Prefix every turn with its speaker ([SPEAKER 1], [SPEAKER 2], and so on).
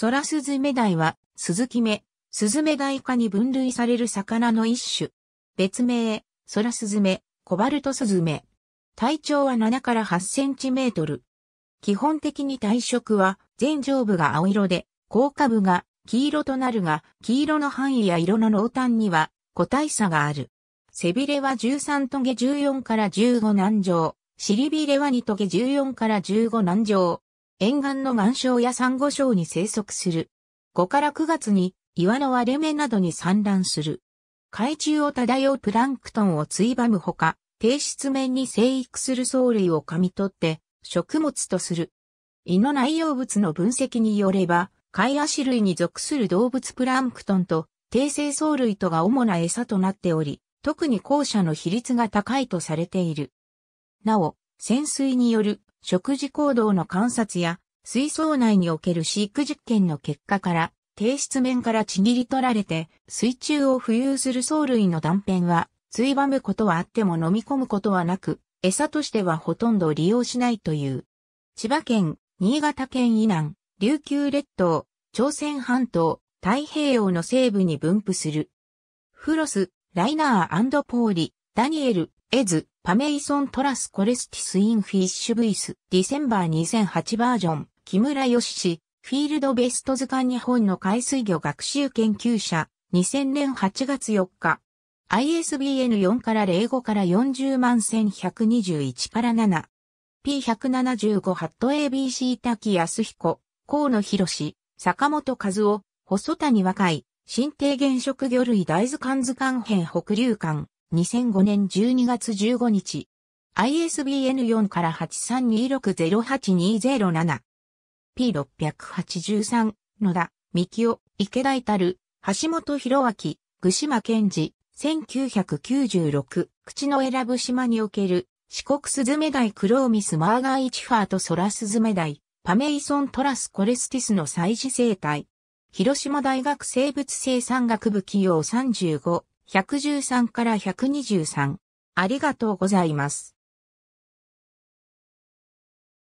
[SPEAKER 1] ソラスズメダイは、スズキメ、スズメダイ科に分類される魚の一種。別名、ソラスズメ、コバルトスズメ。体長は7から8センチメートル。基本的に体色は、全上部が青色で、甲下部が黄色となるが、黄色の範囲や色の濃淡には個体差がある。背びれは13トゲ14から15南上、尻びれは2トゲ14から15南上、沿岸の岩礁や珊瑚礁に生息する。5から9月に岩の割れ目などに産卵する。海中を漂うプランクトンをついばむほか、低質面に生育する藻類を噛み取って食物とする。胃の内容物の分析によれば、貝足類に属する動物プランクトンと低生藻類とが主な餌となっており、特に後者の比率が高いとされている。なお、潜水による食事行動の観察や、水槽内における飼育実験の結果から、低質面からちぎり取られて、水中を浮遊する藻類の断片は、ついばむことはあっても飲み込むことはなく、餌としてはほとんど利用しないという。千葉県、新潟県以南、琉球列島、朝鮮半島、太平洋の西部に分布する。フロス、ライナーポーリ、ダニエル、エズ、パメイソントラスコレスティスインフィッシュブイス、ディセンバー2008バージョン、木村義し、フィールドベスト図鑑日本の海水魚学習研究者、2000年8月4日、ISBN 4から05から40万1121から7、P175 ハット ABC 滝安彦、河野博士、坂本和夫、細谷若い、新定原色魚類大図鑑図鑑編北流館、2005年12月15日、ISBN4 から8326-08207。P683、野田、三清、池田至る、橋本博明、具島健治、1996、口の選ぶ島における、四国スズメダイクローミスマーガーイチファーとソラスズメダイ、パメイソントラスコレスティスの祭事生態。広島大学生物生産学部企業35、113から123。ありがとうございます。